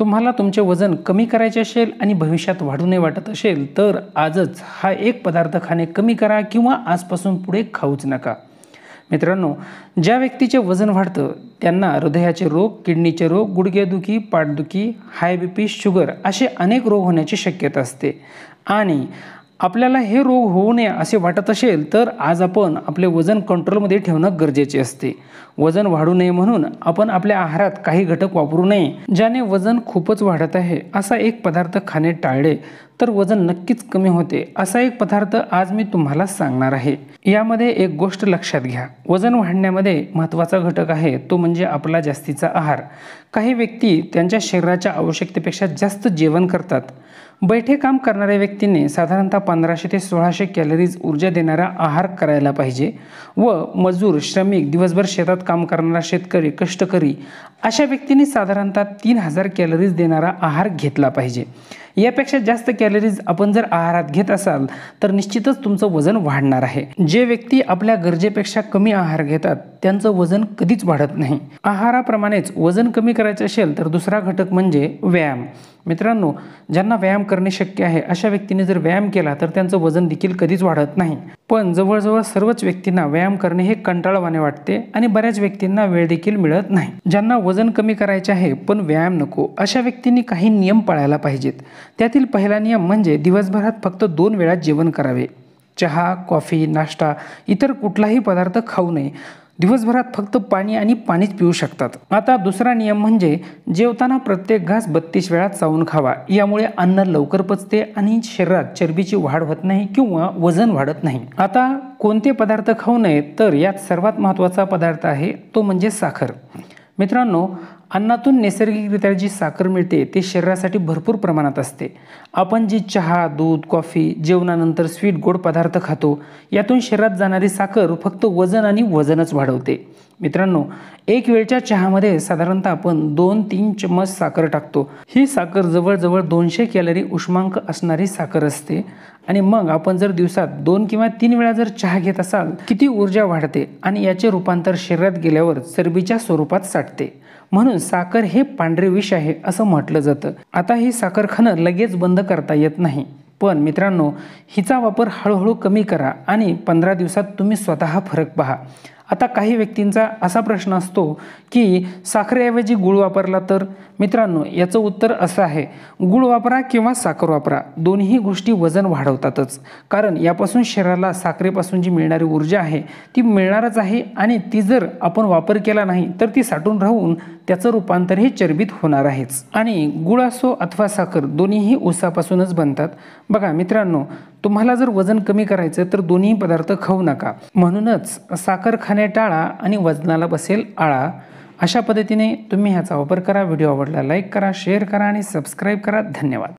तुम्हाला तुमचे वजन कमी करायचे असेल आणि भविष्यात वाढू नये वाटत असेल तर आजच हा एक पदार्थ खाणे कमी करा किंवा आजपासून पुढे खाऊच नका मित्रांनो ज्या व्यक्तीचे वजन वाढतं त्यांना हृदयाचे रोग किडनीचे रोग गुडघेदुखी पाठदुखी हाय बी पी शुगर असे अनेक रोग होण्याची शक्यता असते आणि आपल्याला हे रोग होऊ नये असे वाटत असेल तर आज आपण आपले वजन कंट्रोलमध्ये ठेवणं गरजेचे असते वजन वाढू नये म्हणून आपण आपल्या आहारात काही घटक वापरू नये ज्याने वजन खूपच वाढत आहे असा एक पदार्थ खाणे टाळले तर वजन नक्कीच कमी होते असा एक पदार्थ आज मी तुम्हाला सांगणार आहे यामध्ये एक गोष्ट लक्षात घ्या वजन वाढण्यामध्ये महत्त्वाचा घटक आहे तो म्हणजे आपला जास्तीचा आहार काही व्यक्ती त्यांच्या शरीराच्या आवश्यकतेपेक्षा जास्त जेवण करतात बैठे काम करणाऱ्या व्यक्तीने साधारणतः पंधराशे ते सोळाशे कॅलरीज ऊर्जा देणारा आहार करायला पाहिजे व मजूर श्रमिक दिवसभर शेतात काम करणारा शेतकरी कष्टकरी अशा व्यक्तींनी साधारणतः तीन हजार कॅलरीज देणारा आहार घेतला पाहिजे यापेक्षा जास्त कॅलरीज आपण जर आहारात घेत असाल तर निश्चितच तुमचं वजन वाढणार आहे जे व्यक्ती आपल्या गरजेपेक्षा कमी आहार घेतात त्यांचं वजन कधीच वाढत नाही आहाराप्रमाणेच वजन कमी करायचं असेल तर दुसरा घटक म्हणजे व्यायाम मित्रांनो ज्यांना व्यायाम करणे शक्य आहे अशा व्यक्तीने जर व्यायाम केला तर त्यांचं वजन देखील कधीच वाढत नाही पण जवळजवळ सर्वच व्यक्तींना व्यायाम करणे हे कंटाळवाने वाटते आणि बऱ्याच व्यक्तींना वेळ देखील मिळत नाही ज्यांना वजन कमी करायचे आहे पण व्यायाम नको अशा व्यक्तींनी काही नियम पाळायला पाहिजेत त्यातील पहिला नियम म्हणजे दिवसभरात फक्त दोन वेळा जेवण करावे चहा कॉफी नाश्ता इतर कुठलाही पदार्थ खाऊ नये दिवसभरात फक्त पाणी आणि पाणीच पिऊ शकतात आता दुसरा नियम म्हणजे जेवताना प्रत्येक घास बत्तीस वेळा चावून खावा यामुळे अन्न लवकर पचते आणि शरीरात चरबीची वाढ होत नाही किंवा वजन वाढत नाही आता कोणते पदार्थ खाऊ नयेत तर यात सर्वात महत्त्वाचा पदार्थ आहे तो म्हणजे साखर मित्रांनो अन्नातून नैसर्गिकरित्या जी साखर मिळते ते शरीरासाठी भरपूर प्रमाणात असते आपण जी चहा दूध कॉफी जेवणानंतर स्वीट गोड पदार्थ खातो यातून शरीरात जाणारी साखर फक्त वजन आणि वजनच वाढवते मित्रांनो एक वेळच्या चहामध्ये साधारणतः आपण दोन तीन चम्मच साखर टाकतो ही साखर जवळजवळ दोनशे कॅलरी उष्मांक असणारी साखर असते आणि मग आपण जर दिवसात दोन किंवा तीन वेळा जर चहा घेत असाल किती ऊर्जा वाढते आणि याचे रूपांतर शरीरात गेल्यावर चरबीच्या स्वरूपात साठते म्हणून साखर हे पांढरे विष आहे असं म्हटलं जातं आता ही साखरखानं लगेच बंद करता येत नाही पण मित्रांनो हिचा वापर हळूहळू कमी करा आणि पंधरा दिवसात तुम्ही स्वतः फरक पहा आता काही व्यक्तींचा असा प्रश्न असतो की साखरेऐवजी गूळ वापरला तर मित्रांनो याचं उत्तर असं आहे गूळ वापरा किंवा साखर वापरा दोन्ही गोष्टी वजन वाढवतातच कारण यापासून शरीराला साखरेपासून जी मिळणारी ऊर्जा आहे ती मिळणारच आहे आणि ती जर आपण वापर केला नाही तर ती साठून राहून त्याचं रूपांतर हे चरबीत होणार आहेच आणि गुळ असो अथवा साखर दोन्हीही ऊसापासूनच बनतात बघा मित्रांनो तुम्हाला जर वजन कमी करायचं तर दोन्ही पदार्थ खाऊ नका म्हणूनच साखर खाणे टाळा आणि वजनाला बसेल आळा अशा पद्धतीने तुम्ही ह्याचा वापर करा व्हिडिओ आवडला लाईक करा शेअर करा आणि सबस्क्राईब करा धन्यवाद